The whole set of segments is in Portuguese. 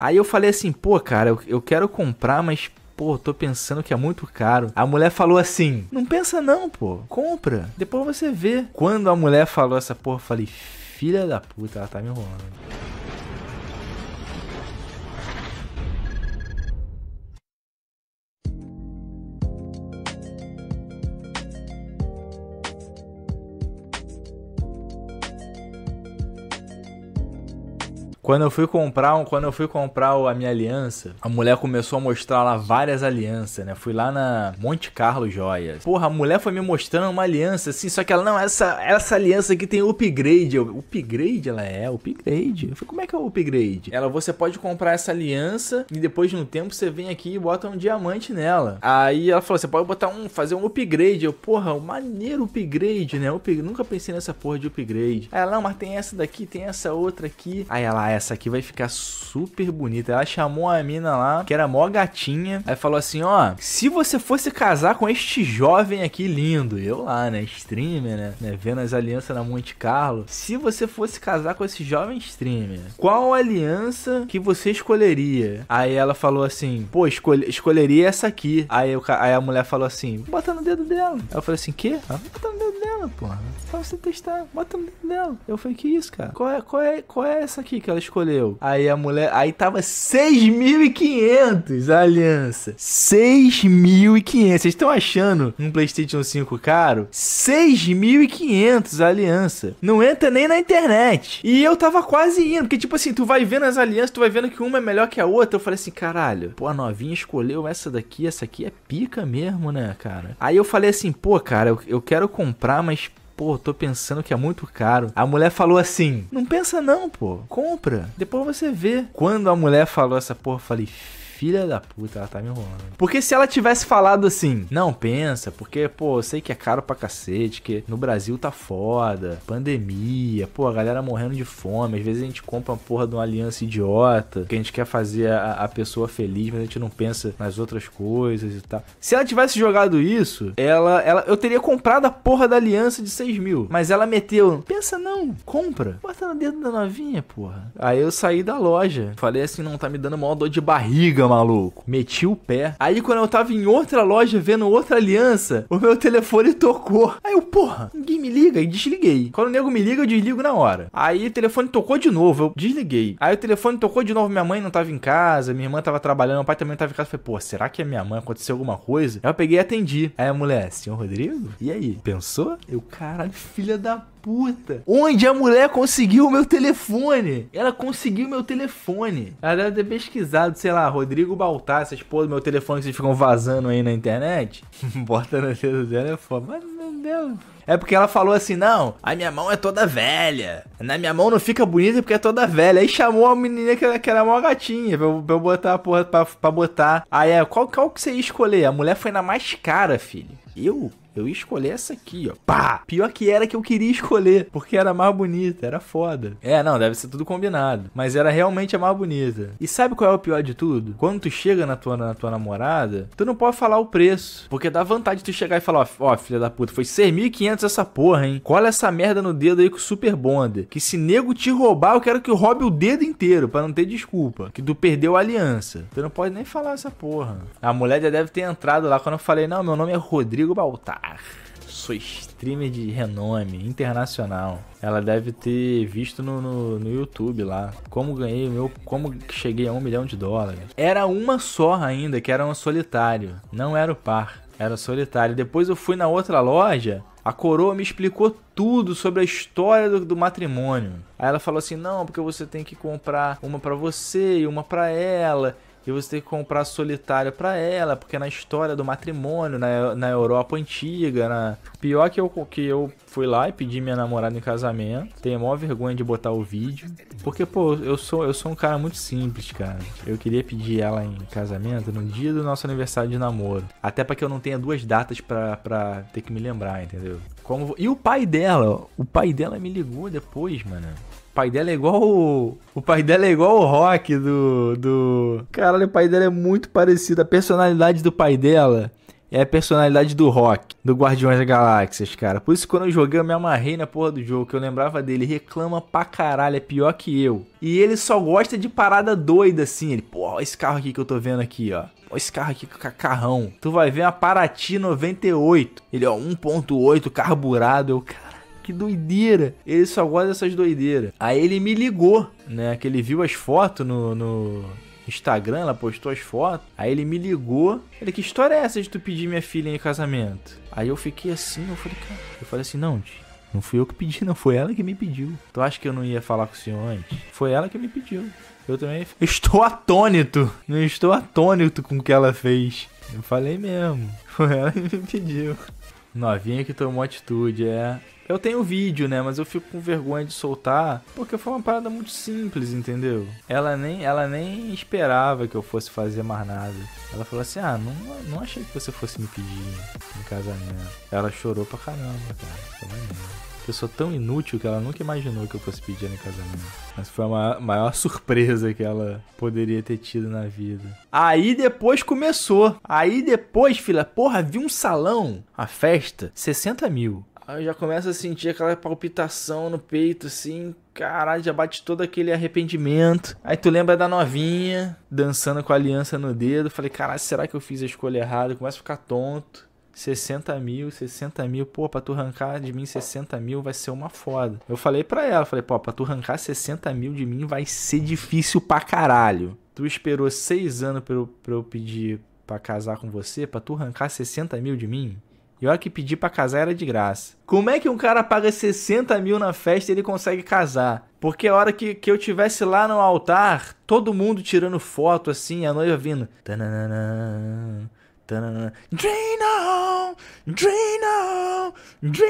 Aí eu falei assim, pô, cara, eu, quero comprar, mas pô, tô pensando que é muito caro. A mulher falou assim: não pensa não, pô, compra, depois você vê. Quando a mulher falou essa porra, eu falei: filha da puta, ela tá me enrolando. Quando eu fui comprar, quando eu fui comprar a minha aliança, a mulher começou a mostrar lá várias alianças, né? Fui lá na Monte Carlo Joias. Porra, a mulher foi me mostrando uma aliança assim, só que ela não, essa essa aliança aqui tem upgrade. Eu, upgrade ela é, upgrade. Eu falei, como é que é o upgrade? Ela, você pode comprar essa aliança e depois de um tempo você vem aqui e bota um diamante nela. Aí ela falou, você pode botar um, fazer um upgrade. Eu, porra, maneiro upgrade, né? Up, nunca pensei nessa porra de upgrade. Aí ela, não, mas tem essa daqui, tem essa outra aqui. Aí ela, ah, essa aqui vai ficar super bonita. Ela chamou a mina lá, que era mó gatinha. Aí falou assim, ó, se você fosse casar com este jovem aqui lindo, eu lá, né, streamer, né, né vendo as alianças na Monte Carlo, se você fosse casar com esse jovem streamer, qual aliança que você escolheria? Aí ela falou assim, pô, escolheria essa aqui. Aí, eu, aí a mulher falou assim, bota no dedo dela. Aí eu falei assim, quê? Ela, ah, bota no dedo dela, porra. Só você testar, bota no dedo dela. Eu falei, que isso, cara? Qual é, qual é, qual é essa aqui que ela escolheu? escolheu. Aí a mulher. Aí tava 6.500 a aliança. 6.500. Vocês estão achando um PlayStation 5 caro? 6.500 a aliança. Não entra nem na internet. E eu tava quase indo, porque tipo assim, tu vai vendo as alianças, tu vai vendo que uma é melhor que a outra. Eu falei assim, caralho, pô, a novinha escolheu essa daqui, essa aqui é pica mesmo, né, cara? Aí eu falei assim, pô, cara, eu, eu quero comprar, mas pô, tô pensando que é muito caro. A mulher falou assim: não pensa não, pô, compra, depois você vê. Quando a mulher falou essa porra, eu falei, filha da puta, ela tá me enrolando. Porque se ela tivesse falado assim, não pensa, porque, pô, eu sei que é caro pra cacete, que no Brasil tá foda, pandemia, pô, a galera morrendo de fome, às vezes a gente compra uma porra de uma aliança idiota, que a gente quer fazer a, a pessoa feliz, mas a gente não pensa nas outras coisas e tal. Se ela tivesse jogado isso, ela, ela, eu teria comprado a porra da aliança de 6 mil, mas ela meteu, pensa não, compra, bota no dedo da novinha, porra. Aí eu saí da loja, falei assim, não, tá me dando maior dor de barriga, maluco. Meti o pé. Aí quando eu tava em outra loja vendo outra aliança, o meu telefone tocou. Aí eu, porra, ninguém me liga e desliguei. Quando o nego me liga, eu desligo na hora. Aí o telefone tocou de novo, eu desliguei. Aí o telefone tocou de novo, minha mãe não tava em casa, minha irmã tava trabalhando, meu pai também não tava em casa. Eu falei, pô, será que é minha mãe? Aconteceu alguma coisa? Aí eu peguei e atendi. Aí a mulher, senhor Rodrigo? E aí? Pensou? Eu, caralho, filha da puta. Onde a mulher conseguiu o meu telefone? Ela conseguiu meu telefone. Ela deve ter pesquisado, sei lá, Rodrigo Baltar, essas porra do meu telefone que vocês ficam vazando aí na internet. Bota na tela do telefone. É Mas, meu Deus. É porque ela falou assim: não, a minha mão é toda velha. Na minha mão não fica bonita porque é toda velha. Aí chamou a menina que era, que era gatinha pra pra eu, botar a porra pra, pra botar. Aí, é, qual, qual que você ia escolher? A mulher foi na mais cara, filho. Eu? eu ia escolher essa aqui, ó. Pá! Pior que era que eu queria escolher, porque era a mais bonita, era foda. É, não, deve ser tudo combinado. Mas era realmente a mais bonita. E sabe qual é o pior de tudo? Quando tu chega na tua, na tua namorada, tu não pode falar o preço. Porque dá vontade de tu chegar e falar, ó, ó filha da puta, foi 6.500 essa porra, hein? Cola essa merda no dedo aí com o Super Bonder. Que se nego te roubar, eu quero que roube o dedo inteiro, para não ter desculpa. Que tu perdeu a aliança. Tu não pode nem falar essa porra. A mulher já deve ter entrado lá quando eu falei, não, meu nome é Rodrigo Baltar. Sou streamer de renome internacional. Ela deve ter visto no, no, no YouTube lá como ganhei meu, como cheguei a um milhão de dólares. Era uma só ainda, que era um solitário, não era o par, era solitário. Depois eu fui na outra loja, a coroa me explicou tudo sobre a história do, do, matrimônio. Aí ela falou assim: não, porque você tem que comprar uma para você e uma para ela e você tem que comprar solitário para ela, porque é na história do matrimônio, na, na Europa antiga, na... pior que eu, que eu fui lá e pedi minha namorada em casamento, tenho a maior vergonha de botar o vídeo, porque, pô, eu sou, eu sou um cara muito simples, cara. Eu queria pedir ela em casamento no dia do nosso aniversário de namoro, até para que eu não tenha duas datas para ter que me lembrar, entendeu? Como... E o pai dela, o pai dela me ligou depois, mano pai dela é igual o. O pai dela é igual o Rock do. do... Caralho, o pai dela é muito parecido. A personalidade do pai dela é a personalidade do Rock, do Guardiões da Galáxias, cara. Por isso, quando eu joguei, eu me amarrei na porra do jogo, que eu lembrava dele. Reclama pra caralho, é pior que eu. E ele só gosta de parada doida, assim. Ele, pô, esse carro aqui que eu tô vendo aqui, ó. Ó, esse carro aqui com carrão. Tu vai ver uma Paraty 98. Ele, ó, 1.8 carburado. Eu, cara que doideira. Ele só gosta dessas doideiras. Aí ele me ligou, né? Que ele viu as fotos no, no... Instagram, ela postou as fotos. Aí ele me ligou. Ele, que história é essa de tu pedir minha filha em casamento? Aí eu fiquei assim, eu falei, cara. Eu falei assim, não, tia, não fui eu que pedi, não. Foi ela que me pediu. Tu acha que eu não ia falar com o senhor antes? Foi ela que me pediu. Eu também estou atônito. Não estou atônito com o que ela fez. Eu falei mesmo. Foi ela que me pediu. Novinha que tomou atitude, é. Eu tenho vídeo, né? Mas eu fico com vergonha de soltar, porque foi uma parada muito simples, entendeu? Ela nem, ela nem esperava que eu fosse fazer mais nada. Ela falou assim: Ah, não, não achei que você fosse me pedir em casamento. Ela chorou pra caramba, cara. Foi eu sou tão inútil que ela nunca imaginou que eu fosse pedir em casamento. Mas foi a maior, maior, surpresa que ela poderia ter tido na vida. Aí depois começou. Aí depois, filha, porra, vi um salão, a festa, 60 mil. Aí eu já começo a sentir aquela palpitação no peito, assim, caralho, já bate todo aquele arrependimento. Aí tu lembra da novinha dançando com a aliança no dedo. Falei, caralho, será que eu fiz a escolha errada? Começa a ficar tonto. 60 mil, 60 mil, pô, pra tu arrancar de mim 60 mil vai ser uma foda. Eu falei pra ela, falei, pô, pra tu arrancar 60 mil de mim vai ser difícil pra caralho. Tu esperou seis anos pra eu, pra eu pedir pra casar com você, pra tu arrancar 60 mil de mim? E olha que pedir pra casar era de graça. Como é que um cara paga 60 mil na festa e ele consegue casar? Porque a hora que, que eu tivesse lá no altar, todo mundo tirando foto assim, a noiva vindo. Tananana, Tanana. Drain on, drain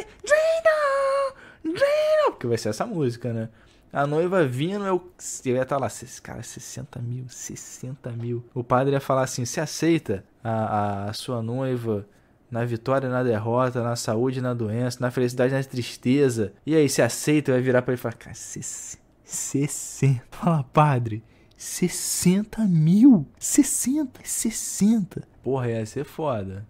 Porque vai ser essa música, né? A noiva vindo, eu, eu ia estar tá lá, cara, 60 mil, 60 mil. O padre ia falar assim: você aceita a, a, a sua noiva na vitória, na derrota, na saúde, na doença, na felicidade, na tristeza? E aí, se aceita, eu ia virar pra ele e falar: cara, 60. Fala, padre. 60 mil! 60! 60! Porra, ia ser foda.